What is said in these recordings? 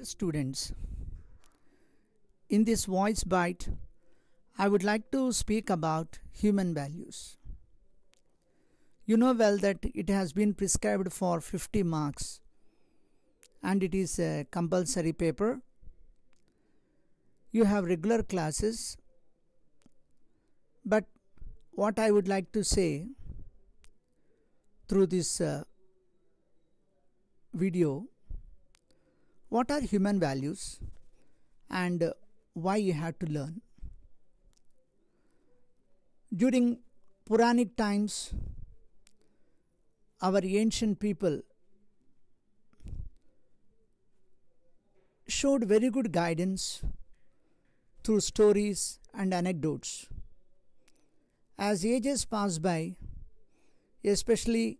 Dear students, in this voice bite, I would like to speak about human values. You know well that it has been prescribed for 50 marks and it is a compulsory paper. You have regular classes, but what I would like to say through this uh, video what are human values and why you have to learn during puranic times our ancient people showed very good guidance through stories and anecdotes. As ages pass by, especially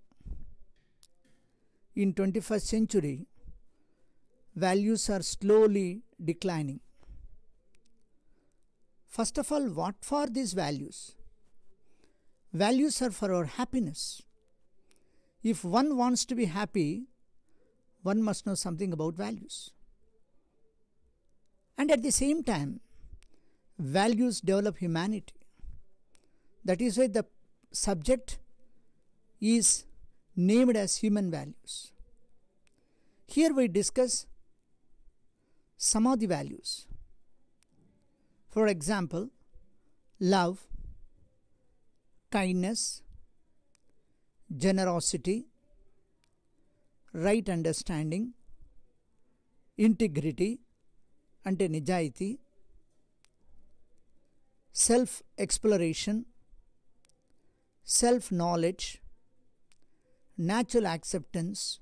in 21st century, values are slowly declining. First of all, what for these values? Values are for our happiness. If one wants to be happy, one must know something about values. And at the same time, values develop humanity. That is why the subject is named as human values. Here we discuss some of the values. For example, love, kindness, generosity, right understanding, integrity, and nijayati, self exploration, self knowledge, natural acceptance,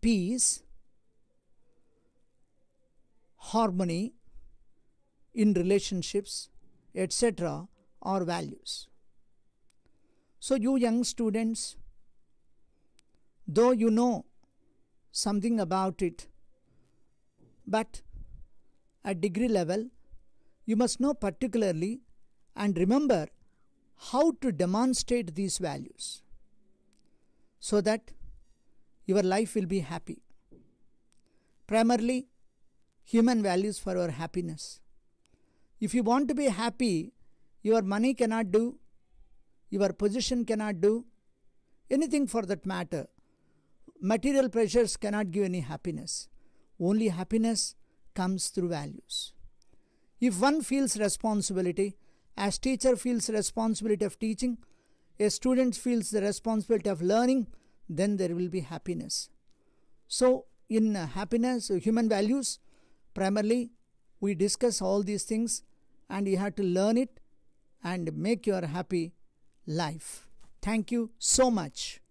peace, harmony in relationships, etc., are values. So, you young students, though you know something about it, but at degree level, you must know particularly and remember how to demonstrate these values so that your life will be happy. Primarily, human values for our happiness. If you want to be happy, your money cannot do, your position cannot do, anything for that matter. Material pressures cannot give any happiness. Only happiness comes through values. If one feels responsibility, as teacher feels responsibility of teaching, a student feels the responsibility of learning, then there will be happiness. So in happiness, human values, Primarily, we discuss all these things and you have to learn it and make your happy life. Thank you so much.